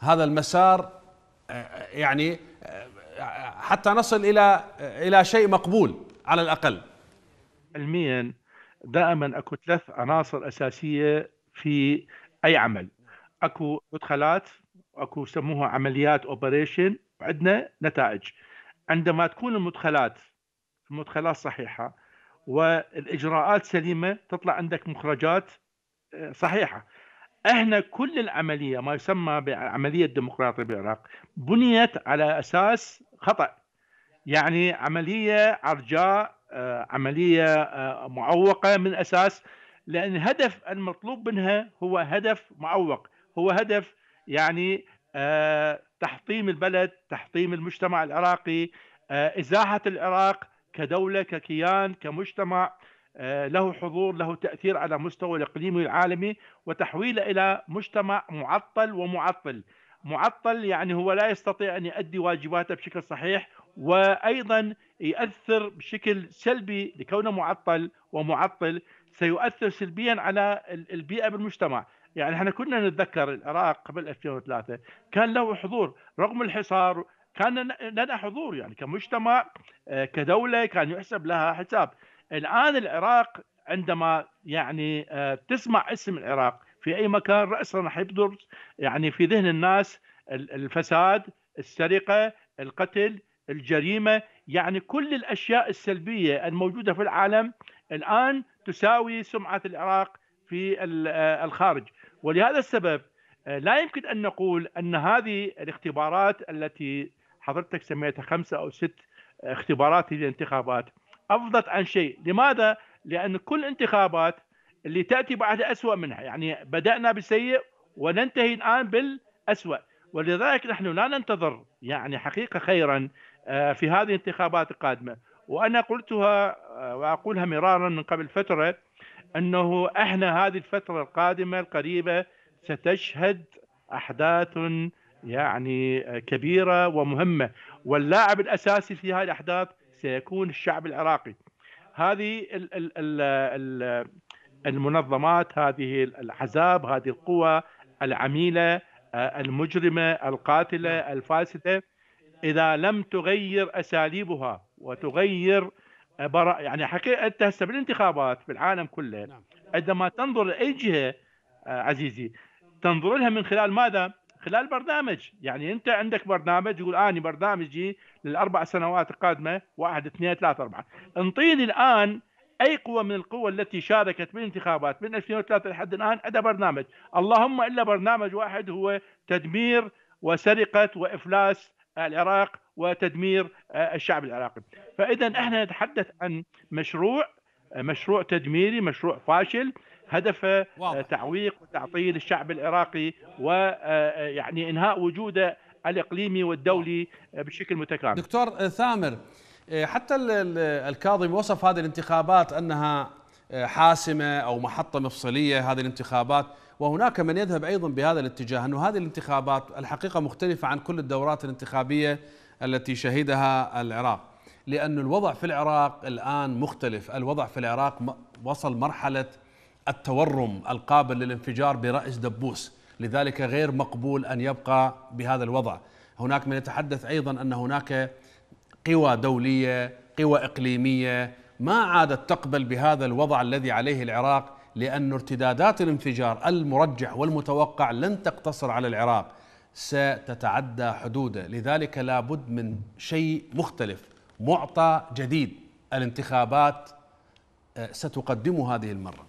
A: هذا المسار آه، آه، يعني حتى نصل الى الى شيء مقبول
D: على الاقل. علميا دائما اكو ثلاث عناصر اساسيه في اي عمل اكو مدخلات اكو يسموها عمليات اوبريشن وعندنا نتائج عندما تكون المدخلات المدخلات صحيحه والاجراءات سليمه تطلع عندك مخرجات آه، صحيحه احنا كل العمليه ما يسمى بعمليه الديمقراطيه بالعراق بنيت على اساس خطا يعني عمليه عرجاء آه، عمليه آه، معوقه من اساس لان الهدف المطلوب منها هو هدف معوق هو هدف يعني تحطيم البلد تحطيم المجتمع العراقي ازاحه العراق كدولة ككيان كمجتمع آه، له حضور له تأثير على مستوى الإقليمي العالمي وتحويله إلى مجتمع معطل ومعطل معطل يعني هو لا يستطيع أن يؤدي واجباته بشكل صحيح وأيضا يؤثر بشكل سلبي لكونه معطل ومعطل سيؤثر سلبيا على البيئة بالمجتمع يعني احنا كنا نتذكر العراق قبل 2003 كان له حضور رغم الحصار كان لنا حضور يعني كمجتمع آه، كدولة كان يحسب لها حساب الآن العراق عندما يعني آه، تسمع اسم العراق في أي مكان رأسا حيبدر يعني في ذهن الناس الفساد السرقة القتل الجريمة يعني كل الأشياء السلبية الموجودة في العالم الآن تساوي سمعة العراق في آه، الخارج ولهذا السبب لا يمكن ان نقول ان هذه الاختبارات التي حضرتك سميتها خمسة أو ست اختبارات للانتخابات أفضت عن شيء لماذا؟ لأن كل انتخابات اللي تأتي بعد أسوأ منها يعني بدأنا بسيء وننتهي الآن بالأسوأ ولذلك نحن لا ننتظر يعني حقيقة خيرا آه، في هذه الانتخابات القادمة وأنا قلتها آه، وأقولها مرارا من قبل فترة أنه إحنا هذه الفترة القادمة القريبة ستشهد أحداث يعني آه، كبيرة ومهمة واللاعب الأساسي في هذه الأحداث سيكون الشعب العراقي هذه ال ال ال المنظمات هذه الأحزاب هذه القوى العميلة آه، المجرمة القاتلة نعم. الفاسدة إذا لم تغير أساليبها وتغير آه، برا يعني حقيقة أنت هسه بالانتخابات في العالم كله نعم. عندما تنظر لأي جهة عزيزي تنظر لها من خلال ماذا؟ خلال برنامج يعني انت عندك برنامج يقول اني برنامجي للاربع سنوات القادمه واحد اثنين ثلاثه اربعه انطيني الان اي قوه من القوى التي شاركت بالانتخابات من 2003 لحد الان ادى برنامج اللهم الا برنامج واحد هو تدمير وسرقه وافلاس العراق وتدمير آه، الشعب العراقي فاذا احنا نتحدث عن مشروع مشروع تدميري مشروع فاشل هدف آه، تعويق وتعطيل الشعب العراقي ويعني آه، آه، انهاء وجوده الاقليمي والدولي بشكل متكامل. دكتور ثامر حتى
A: الكاظم وصف هذه الانتخابات انها حاسمه او محطه مفصليه هذه الانتخابات وهناك من يذهب ايضا بهذا الاتجاه انه هذه الانتخابات الحقيقه مختلفه عن كل الدورات الانتخابيه التي شهدها العراق لأن الوضع في العراق الآن مختلف الوضع في العراق وصل مرحلة التورم القابل للانفجار برأس دبوس لذلك غير مقبول أن يبقى بهذا الوضع هناك من يتحدث أيضا أن هناك قوى دولية قوى إقليمية ما عادت تقبل بهذا الوضع الذي عليه العراق لأن ارتدادات الانفجار المرجح والمتوقع لن تقتصر على العراق ستتعدى حدوده لذلك لابد من شيء مختلف معطى جديد الانتخابات آه، ستقدم هذه المره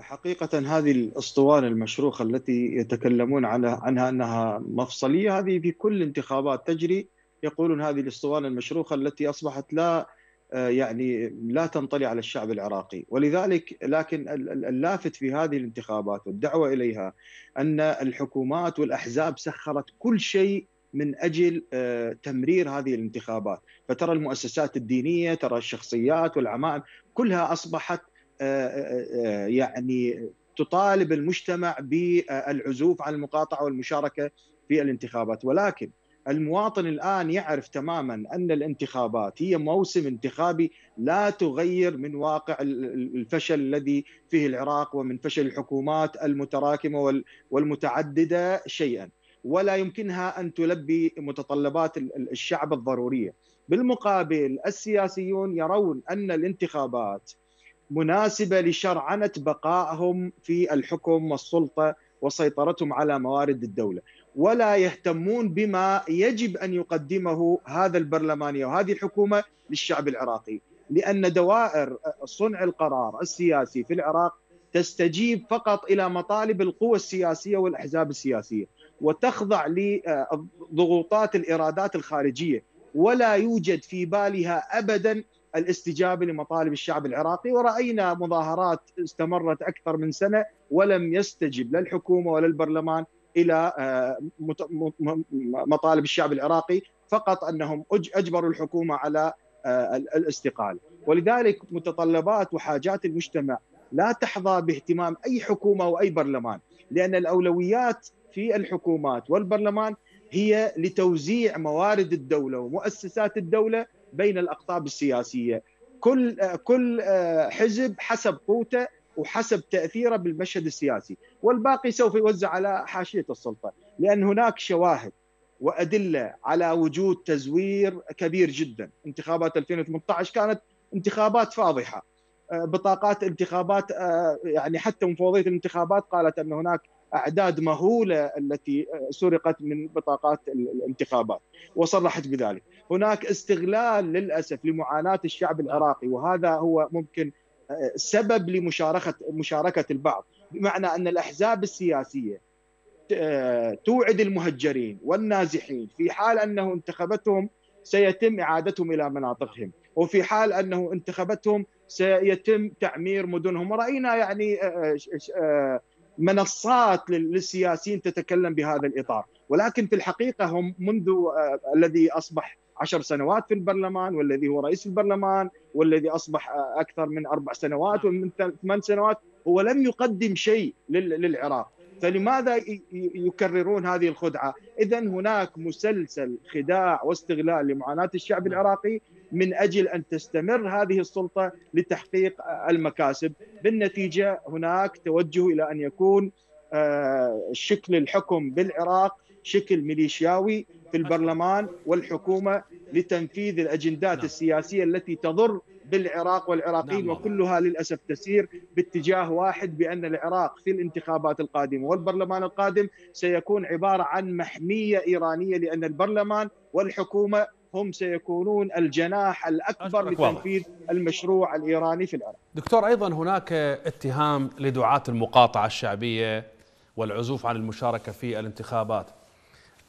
E: حقيقة هذه الأسطوانة المشروخة التي يتكلمون عنها أنها مفصلية هذه في كل انتخابات تجري يقولون هذه الأسطوانة المشروخة التي أصبحت لا آه، يعني لا تنطلي على الشعب العراقي ولذلك لكن اللافت في هذه الانتخابات والدعوة إليها أن الحكومات والأحزاب سخرت كل شيء من اجل آه، تمرير هذه الانتخابات، فترى المؤسسات الدينيه، ترى الشخصيات والعمائم كلها اصبحت آه، آه، آه، يعني تطالب المجتمع بالعزوف عن المقاطعه والمشاركه في الانتخابات ولكن المواطن الان يعرف تماما ان الانتخابات هي موسم انتخابي لا تغير من واقع الفشل الذي فيه العراق ومن فشل الحكومات المتراكمه والمتعدده شيئا ولا يمكنها ان تلبي متطلبات الشعب الضروريه بالمقابل السياسيون يرون ان الانتخابات مناسبه لشرعنه بقائهم في الحكم والسلطه وسيطرتهم على موارد الدوله، ولا يهتمون بما يجب ان يقدمه هذا البرلمانيه وهذه الحكومه للشعب العراقي، لان دوائر صنع القرار السياسي في العراق تستجيب فقط الى مطالب القوى السياسيه والاحزاب السياسيه، وتخضع لضغوطات الارادات الخارجيه، ولا يوجد في بالها ابدا الاستجابه لمطالب الشعب العراقي وراينا مظاهرات استمرت اكثر من سنه ولم يستجب لا الحكومه ولا البرلمان الى آه، مطالب الشعب العراقي فقط انهم اجبروا الحكومه على آه، الاستقاله ولذلك متطلبات وحاجات المجتمع لا تحظى باهتمام اي حكومه واي برلمان لان الاولويات في الحكومات والبرلمان هي لتوزيع موارد الدوله ومؤسسات الدوله بين الاقطاب السياسيه كل كل آه، حزب حسب قوته وحسب تاثيره بالمشهد السياسي والباقي سوف يوزع على حاشيه السلطه لان هناك شواهد وادله على وجود تزوير كبير جدا انتخابات 2018 كانت انتخابات فاضحه آه، بطاقات انتخابات آه، يعني حتى مفوضيه الانتخابات قالت ان هناك اعداد مهوله التي سرقت من بطاقات الانتخابات وصرحت بذلك هناك استغلال للاسف لمعاناه الشعب العراقي وهذا هو ممكن آه، سبب لمشاركه مشاركه البعض بمعنى ان الاحزاب السياسيه آه، توعد المهجرين والنازحين في حال انه انتخبتهم سيتم اعادتهم الى مناطقهم وفي حال انه انتخبتهم سيتم تعمير مدنهم وراينا يعني آه، منصات للسياسيين تتكلم بهذا الإطار ولكن في الحقيقة هم منذ آه، الذي أصبح عشر سنوات في البرلمان والذي هو رئيس البرلمان والذي أصبح آه، أكثر من أربع سنوات نعم. ومن ثمان سنوات هو لم يقدم شيء للعراق فلماذا يكررون هذه الخدعة؟ إذا هناك مسلسل خداع واستغلال لمعاناة الشعب نعم. العراقي من اجل ان تستمر هذه السلطه لتحقيق المكاسب، بالنتيجه هناك توجه الى ان يكون آه، شكل الحكم بالعراق شكل ميليشياوي في البرلمان والحكومه لتنفيذ الاجندات نعم. السياسيه التي تضر بالعراق والعراقيين نعم وكلها للاسف تسير باتجاه واحد بان العراق في الانتخابات القادمه والبرلمان القادم سيكون عباره عن محميه ايرانيه لان البرلمان والحكومه هم سيكونون الجناح الأكبر لتنفيذ المشروع الإيراني في العراق
A: دكتور أيضا هناك اتهام لدعاة المقاطعة الشعبية والعزوف عن المشاركة في الانتخابات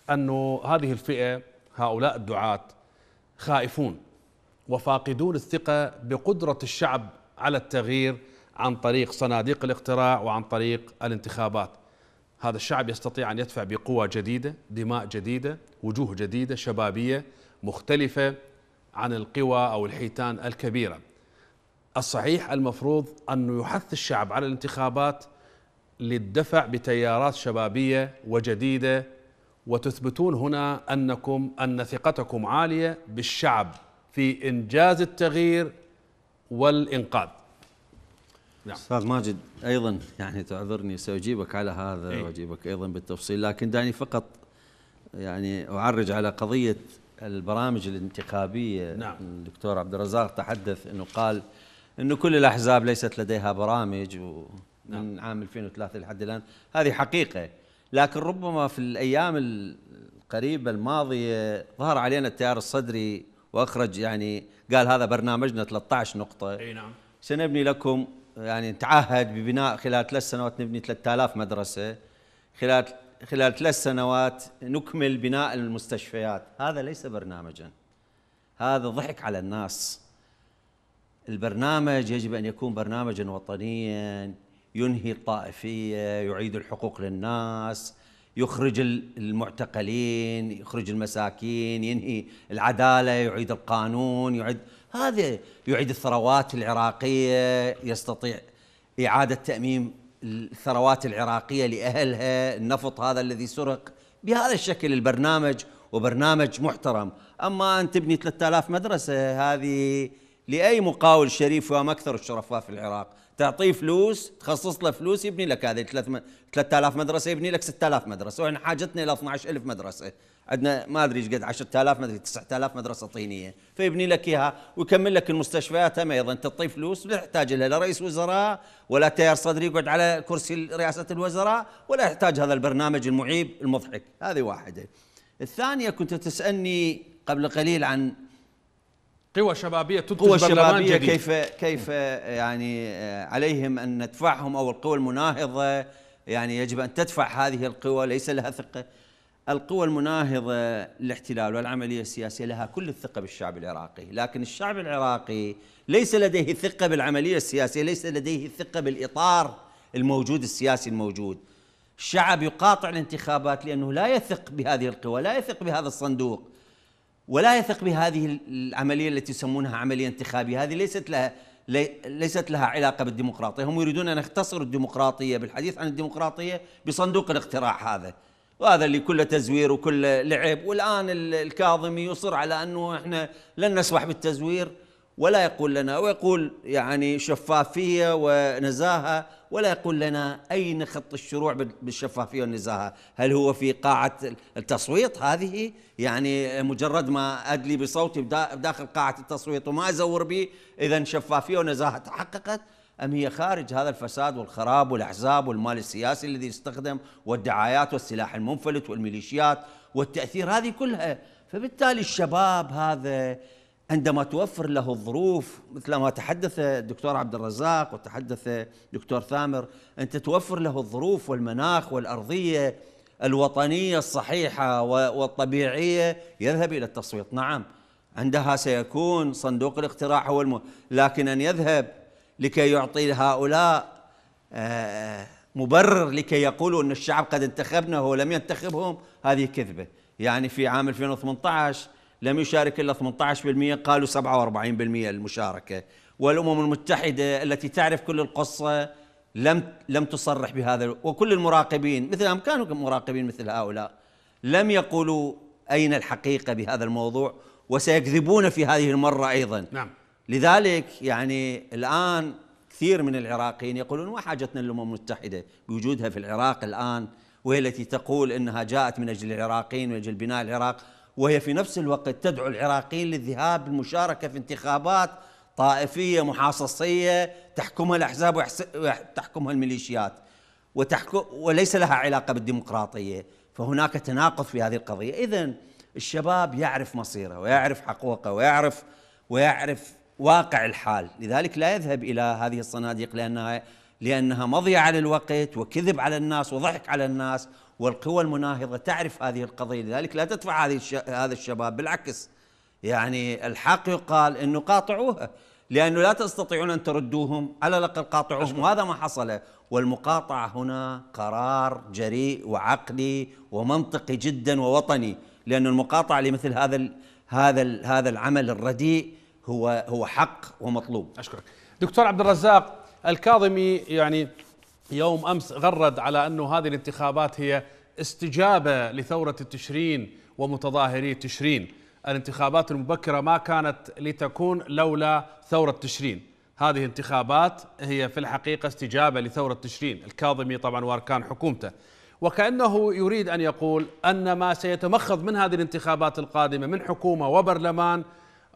A: أنه هذه الفئة هؤلاء الدعاة خائفون وفاقدون الثقة بقدرة الشعب على التغيير عن طريق صناديق الاقتراع وعن طريق الانتخابات هذا الشعب يستطيع أن يدفع بقوة جديدة دماء جديدة وجوه جديدة شبابية مختلفة عن القوى أو الحيتان الكبيرة الصحيح المفروض أنه يحث الشعب على الانتخابات للدفع بتيارات شبابية وجديدة وتثبتون هنا أنكم أن ثقتكم عالية بالشعب
C: في إنجاز التغيير والإنقاذ نعم. استاذ ماجد ايضا يعني تعذرني ساجيبك على هذا إيه؟ واجيبك ايضا بالتفصيل لكن دعني فقط يعني اعرج على قضيه البرامج الانتخابيه نعم. الدكتور عبد الرزاق تحدث انه قال انه كل الاحزاب ليست لديها برامج و نعم. من عام 2003 لحد الان هذه حقيقه لكن ربما في الايام القريبه الماضيه ظهر علينا التيار الصدري واخرج يعني قال هذا برنامجنا 13 نقطه اي نعم سنبني لكم يعني نتعهد ببناء خلال ثلاث سنوات نبني 3000 مدرسه خلال خلال ثلاث سنوات نكمل بناء المستشفيات هذا ليس برنامجا هذا ضحك على الناس البرنامج يجب أن يكون برنامجا وطنيا ينهي الطائفية يعيد الحقوق للناس يخرج المعتقلين يخرج المساكين ينهي العدالة يعيد القانون يعيد هذا يعيد الثروات العراقية يستطيع إعادة تأميم الثروات العراقية لأهلها النفط هذا الذي سرق بهذا الشكل البرنامج وبرنامج محترم أما أن تبني 3000 مدرسة هذه لأي مقاول شريف وهم أكثر الشرفاء في العراق تعطيه فلوس تخصص له فلوس يبني لك هذه 3000 مدرسه يبني لك 6000 مدرسه واحنا حاجتنا الى 12000 مدرسه عندنا ما ادري ايش قد 10000 ما ادري 9000 مدرسه طينيه فيبني لك اياها ويكمل لك المستشفيات هم ايضا تعطيه فلوس لا يحتاج لها لا رئيس وزراء ولا تيار صدري يقعد على كرسي رئاسه الوزراء ولا يحتاج هذا البرنامج المعيب المضحك هذه واحده الثانيه كنت تسالني قبل قليل عن قوى شبابيه تنتج قوى شبابيه جديد. كيف كيف يعني آه، عليهم ان ندفعهم او القوى المناهضه يعني يجب ان تدفع هذه القوى ليس لها ثقه القوى المناهضه للاحتلال والعمليه السياسيه لها كل الثقه بالشعب العراقي، لكن الشعب العراقي ليس لديه ثقه بالعمليه السياسيه، ليس لديه ثقه بالاطار الموجود السياسي الموجود. الشعب يقاطع الانتخابات لانه لا يثق بهذه القوى، لا يثق بهذا الصندوق، ولا يثق بهذه العمليه التي يسمونها عمليه انتخابيه هذه ليست لها ليست لها علاقه بالديمقراطيه هم يريدون ان يختصروا الديمقراطيه بالحديث عن الديمقراطيه بصندوق الاقتراع هذا وهذا اللي كله تزوير وكله لعب والان الكاظمي يصر على انه احنا لن نسمح بالتزوير ولا يقول لنا ويقول يعني شفافيه ونزاهه ولا يقول لنا اين خط الشروع بالشفافيه والنزاهه، هل هو في قاعه التصويت هذه؟ يعني مجرد ما ادلي بصوتي داخل قاعه التصويت وما ازور به اذا شفافيه ونزاهه تحققت؟ ام هي خارج هذا الفساد والخراب والاحزاب والمال السياسي الذي يستخدم والدعايات والسلاح المنفلت والميليشيات والتاثير هذه كلها، فبالتالي الشباب هذا عندما توفر له الظروف مثل ما تحدث الدكتور عبد الرزاق وتحدث الدكتور ثامر أنت توفر له الظروف والمناخ والأرضية الوطنية الصحيحة والطبيعية يذهب إلى التصويت نعم عندها سيكون صندوق الاقتراع هو الم... لكن أن يذهب لكي يعطي هؤلاء آه، مبرر لكي يقولوا أن الشعب قد انتخبنا وهو لم ينتخبهم هذه كذبة يعني في عام 2018 لم يشارك إلا 18% قالوا 47% المشاركة والأمم المتحدة التي تعرف كل القصة لم لم تصرح بهذا وكل المراقبين أم كانوا مراقبين مثل هؤلاء لم يقولوا أين الحقيقة بهذا الموضوع وسيكذبون في هذه المرة أيضا نعم لذلك يعني الآن كثير من العراقيين يقولون ما حاجتنا للأمم المتحدة بوجودها في العراق الآن وهي التي تقول انها جاءت من اجل العراقيين من اجل بناء العراق وهي في نفس الوقت تدعو العراقيين للذهاب للمشاركة في انتخابات طائفية محاصصية تحكمها الأحزاب وتحكمها الميليشيات وتحكم وليس لها علاقة بالديمقراطية فهناك تناقض في هذه القضية إذا الشباب يعرف مصيره ويعرف حقوقه ويعرف ويعرف واقع الحال لذلك لا يذهب إلى هذه الصناديق لأنها لأنها مضيعة للوقت وكذب على الناس وضحك على الناس والقوى المناهضة تعرف هذه القضية لذلك لا تدفع هذه هذا الشباب بالعكس يعني الحق يقال أنه قاطعوها لأنه لا تستطيعون أن تردوهم على الأقل قاطعوهم وهذا ما حصل والمقاطعة هنا قرار جريء وعقلي ومنطقي جدا ووطني لأن المقاطعة لمثل هذا ال هذا ال هذا العمل الرديء هو هو حق ومطلوب أشكرك دكتور عبد الرزاق الكاظمي يعني
A: يوم امس غرد على انه هذه الانتخابات هي استجابه لثوره تشرين ومتظاهري تشرين، الانتخابات المبكره ما كانت لتكون لولا ثوره تشرين، هذه انتخابات هي في الحقيقه استجابه لثوره تشرين، الكاظمي طبعا واركان حكومته. وكانه يريد ان يقول ان ما سيتمخض من هذه الانتخابات القادمه من حكومه وبرلمان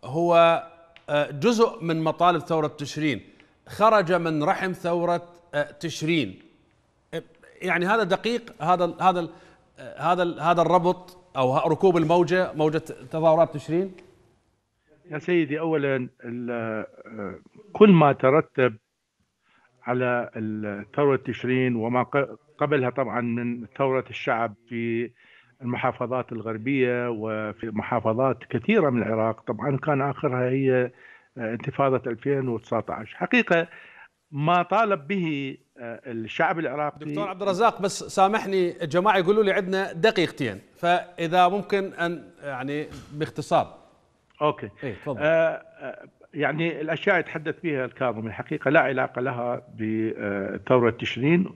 A: هو آه، جزء من مطالب ثوره تشرين خرج من رحم ثوره آه، تشرين يعني هذا دقيق هذا هذا آه، هذا هذا
D: الربط او
A: ركوب الموجه موجه تظاهرات تشرين
D: يا سيدي اولا آه، كل ما ترتب على ثوره تشرين وما قبلها طبعا من ثوره الشعب في المحافظات الغربيه وفي محافظات كثيره من العراق طبعا كان اخرها هي آه، انتفاضة 2019 حقيقة ما طالب به
A: آه، الشعب العراقي دكتور عبد الرزاق بس سامحني الجماعة يقولوا لي عندنا دقيقتين فإذا ممكن أن آه، يعني باختصار أوكي إيه تفضل. آه
D: يعني الأشياء يتحدث بها الكاظم الحقيقة لا علاقة لها بثورة تشرين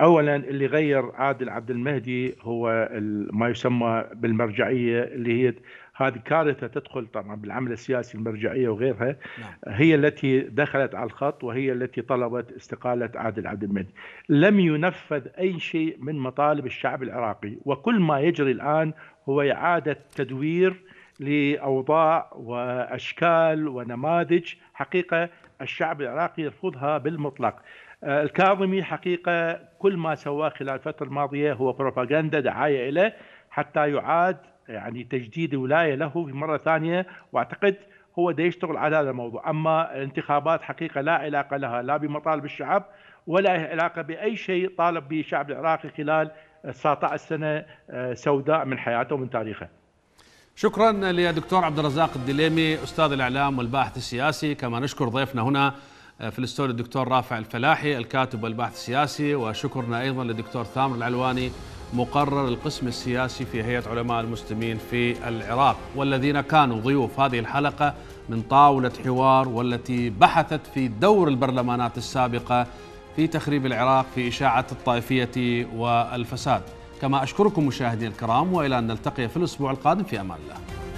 D: اولا اللي غير عادل عبد المهدي هو ما يسمى بالمرجعيه اللي هي هذه كارثه تدخل طبعا بالعمل السياسي المرجعيه وغيرها نعم. هي التي دخلت على الخط وهي التي طلبت استقاله عادل عبد المهدي. لم ينفذ اي شيء من مطالب الشعب العراقي وكل ما يجري الان هو اعاده تدوير لاوضاع واشكال ونماذج حقيقه الشعب العراقي يرفضها بالمطلق. آه، الكاظمي حقيقة كل ما سواه خلال الفترة الماضية هو بروباغندا دعاية له حتى يعاد يعني تجديد ولاية له في مرة ثانية وأعتقد هو دا يشتغل على هذا الموضوع أما الانتخابات حقيقة لا علاقة لها لا بمطالب الشعب ولا علاقة بأي شيء طالب به الشعب العراقي خلال 19 سنة آه، سوداء من حياته ومن تاريخه
A: شكرا لدكتور عبد الرزاق الدليمي أستاذ الإعلام والباحث السياسي كما نشكر ضيفنا هنا آه، في الاستوديو الدكتور رافع الفلاحي الكاتب والباحث السياسي وشكرنا ايضا للدكتور ثامر العلواني مقرر القسم السياسي في هيئه علماء المسلمين في العراق والذين كانوا ضيوف هذه الحلقه من طاوله حوار والتي بحثت في دور البرلمانات السابقه في تخريب العراق في اشاعه الطائفيه والفساد كما اشكركم مشاهدينا الكرام والى ان نلتقي في الاسبوع القادم في امان الله